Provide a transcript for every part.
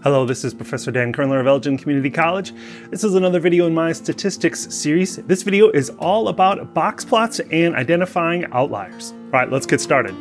Hello, this is Professor Dan Kernler of Elgin Community College. This is another video in my statistics series. This video is all about box plots and identifying outliers. All right, let's get started.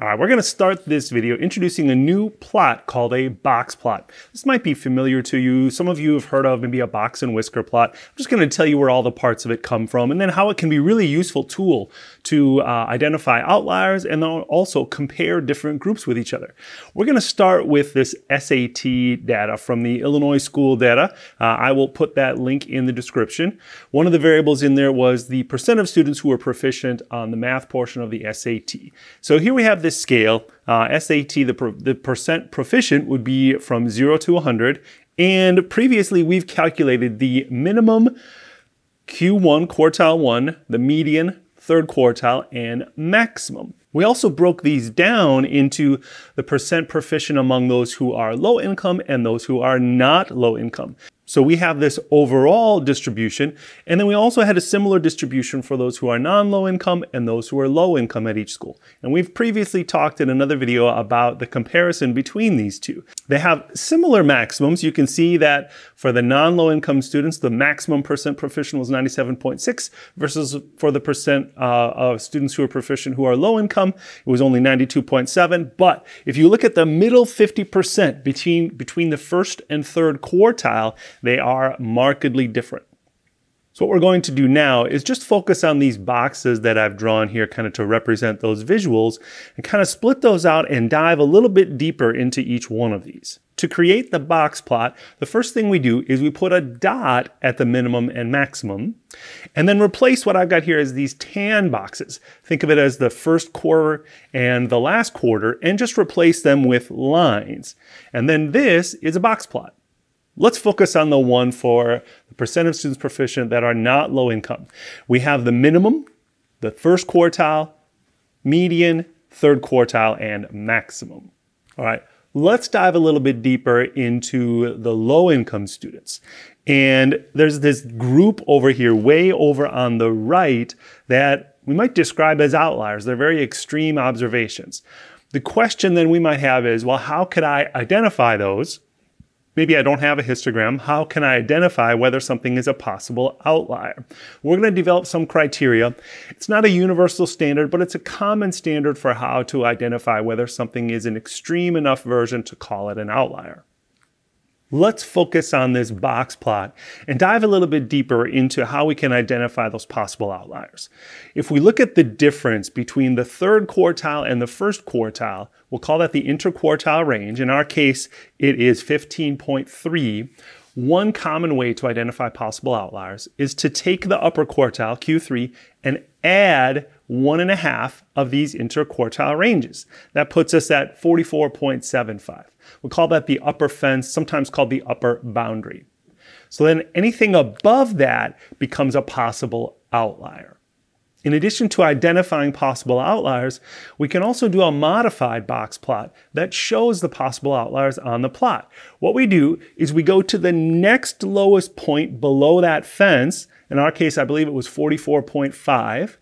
All right, we're gonna start this video introducing a new plot called a box plot. This might be familiar to you. Some of you have heard of maybe a box and whisker plot. I'm just gonna tell you where all the parts of it come from and then how it can be a really useful tool to uh, identify outliers and also compare different groups with each other. We're gonna start with this SAT data from the Illinois school data. Uh, I will put that link in the description. One of the variables in there was the percent of students who were proficient on the math portion of the SAT. So here we have this this scale, uh, SAT, the, the percent proficient would be from 0 to 100. And previously, we've calculated the minimum Q1 quartile 1, the median third quartile, and maximum. We also broke these down into the percent proficient among those who are low income and those who are not low income. So we have this overall distribution, and then we also had a similar distribution for those who are non-low income and those who are low income at each school. And we've previously talked in another video about the comparison between these two. They have similar maximums. You can see that for the non-low income students, the maximum percent proficient was 97.6 versus for the percent uh, of students who are proficient who are low income, it was only 92.7. But if you look at the middle 50% between, between the first and third quartile, they are markedly different. So what we're going to do now is just focus on these boxes that I've drawn here kind of to represent those visuals and kind of split those out and dive a little bit deeper into each one of these. To create the box plot, the first thing we do is we put a dot at the minimum and maximum and then replace what I've got here as these tan boxes. Think of it as the first quarter and the last quarter and just replace them with lines. And then this is a box plot. Let's focus on the one for the percent of students proficient that are not low income. We have the minimum, the first quartile, median, third quartile, and maximum. All right, let's dive a little bit deeper into the low income students. And there's this group over here, way over on the right, that we might describe as outliers. They're very extreme observations. The question then we might have is, well, how could I identify those? Maybe I don't have a histogram. How can I identify whether something is a possible outlier? We're going to develop some criteria. It's not a universal standard, but it's a common standard for how to identify whether something is an extreme enough version to call it an outlier. Let's focus on this box plot and dive a little bit deeper into how we can identify those possible outliers. If we look at the difference between the third quartile and the first quartile, we'll call that the interquartile range. In our case, it is 15.3. One common way to identify possible outliers is to take the upper quartile, Q3, and add one and a half of these interquartile ranges. That puts us at 44.75. We call that the upper fence, sometimes called the upper boundary. So then anything above that becomes a possible outlier. In addition to identifying possible outliers, we can also do a modified box plot that shows the possible outliers on the plot. What we do is we go to the next lowest point below that fence. In our case, I believe it was 44.5.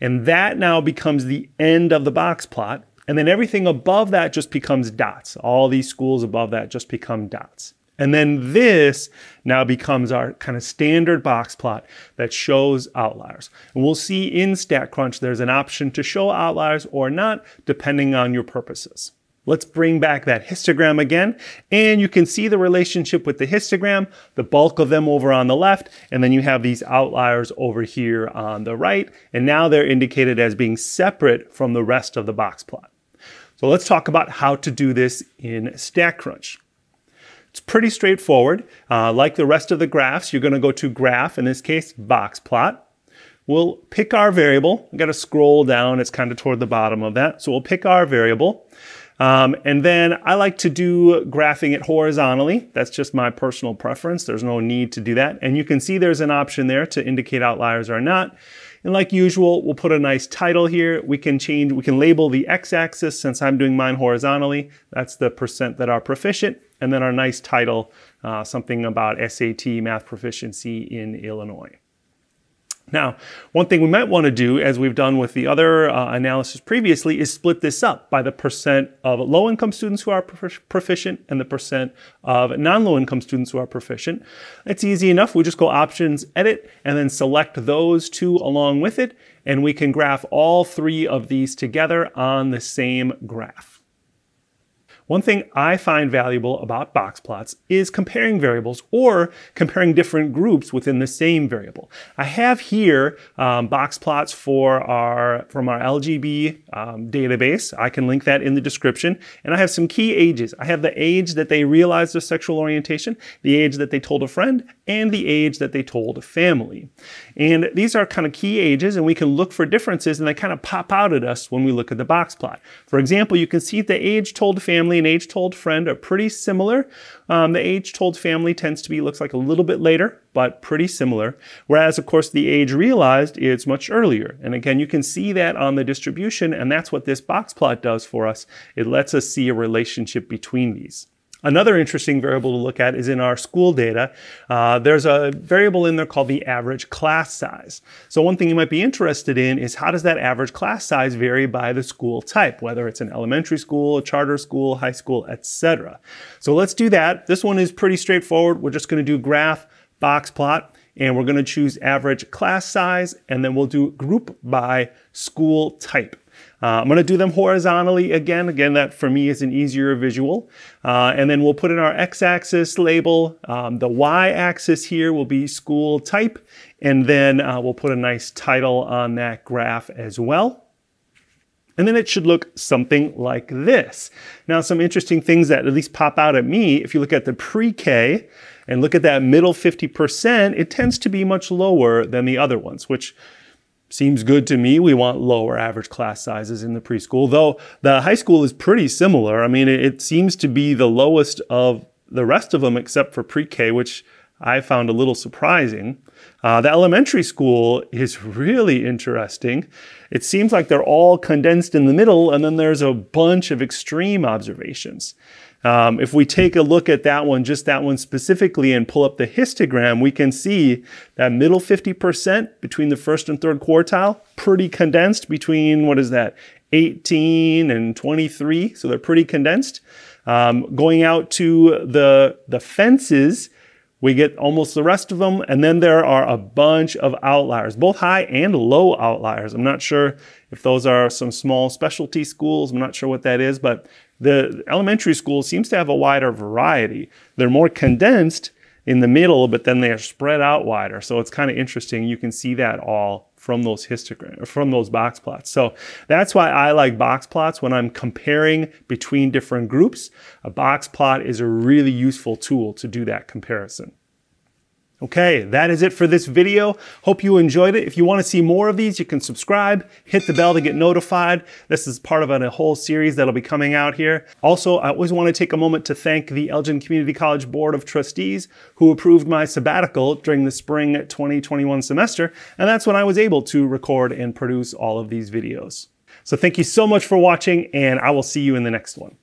And that now becomes the end of the box plot. And then everything above that just becomes dots. All these schools above that just become dots. And then this now becomes our kind of standard box plot that shows outliers. And we'll see in StatCrunch there's an option to show outliers or not, depending on your purposes. Let's bring back that histogram again, and you can see the relationship with the histogram, the bulk of them over on the left, and then you have these outliers over here on the right, and now they're indicated as being separate from the rest of the box plot. So let's talk about how to do this in StackCrunch. It's pretty straightforward. Uh, like the rest of the graphs, you're gonna go to graph, in this case, box plot. We'll pick our variable. we got to scroll down. It's kind of toward the bottom of that. So we'll pick our variable. Um, and then I like to do graphing it horizontally. That's just my personal preference. There's no need to do that. And you can see there's an option there to indicate outliers or not. And like usual, we'll put a nice title here. We can change, we can label the x-axis since I'm doing mine horizontally. That's the percent that are proficient. And then our nice title, uh, something about SAT math proficiency in Illinois. Now, one thing we might want to do, as we've done with the other uh, analysis previously, is split this up by the percent of low-income students who are proficient and the percent of non-low-income students who are proficient. It's easy enough. We just go Options, Edit, and then select those two along with it, and we can graph all three of these together on the same graph. One thing I find valuable about box plots is comparing variables or comparing different groups within the same variable. I have here um, box plots for our, from our LGB um, database. I can link that in the description. And I have some key ages. I have the age that they realized their sexual orientation, the age that they told a friend, and the age that they told a family. And these are kind of key ages, and we can look for differences, and they kind of pop out at us when we look at the box plot. For example, you can see the age told family family and age told friend are pretty similar. Um, the age told family tends to be, looks like a little bit later, but pretty similar. Whereas, of course, the age realized is much earlier. And again, you can see that on the distribution, and that's what this box plot does for us. It lets us see a relationship between these. Another interesting variable to look at is in our school data. Uh, there's a variable in there called the average class size. So one thing you might be interested in is how does that average class size vary by the school type, whether it's an elementary school, a charter school, high school, etc. So let's do that. This one is pretty straightforward. We're just going to do graph, box plot, and we're going to choose average class size, and then we'll do group by school type. Uh, I'm going to do them horizontally again. Again, that for me is an easier visual. Uh, and then we'll put in our x-axis label. Um, the y-axis here will be school type. And then uh, we'll put a nice title on that graph as well. And then it should look something like this. Now, some interesting things that at least pop out at me, if you look at the pre-K and look at that middle 50%, it tends to be much lower than the other ones, which seems good to me. We want lower average class sizes in the preschool, though the high school is pretty similar. I mean, it, it seems to be the lowest of the rest of them except for pre-K, which I found a little surprising. Uh, the elementary school is really interesting. It seems like they're all condensed in the middle, and then there's a bunch of extreme observations. Um, if we take a look at that one, just that one specifically, and pull up the histogram, we can see that middle 50% between the first and third quartile, pretty condensed between, what is that, 18 and 23. So they're pretty condensed. Um, going out to the, the fences, we get almost the rest of them. And then there are a bunch of outliers, both high and low outliers. I'm not sure if those are some small specialty schools. I'm not sure what that is, but the elementary school seems to have a wider variety. They're more condensed in the middle, but then they are spread out wider. So it's kind of interesting. You can see that all from those histogram from those box plots. So that's why I like box plots when I'm comparing between different groups. A box plot is a really useful tool to do that comparison. Okay, that is it for this video. Hope you enjoyed it. If you wanna see more of these, you can subscribe, hit the bell to get notified. This is part of a whole series that'll be coming out here. Also, I always wanna take a moment to thank the Elgin Community College Board of Trustees who approved my sabbatical during the spring 2021 semester, and that's when I was able to record and produce all of these videos. So thank you so much for watching, and I will see you in the next one.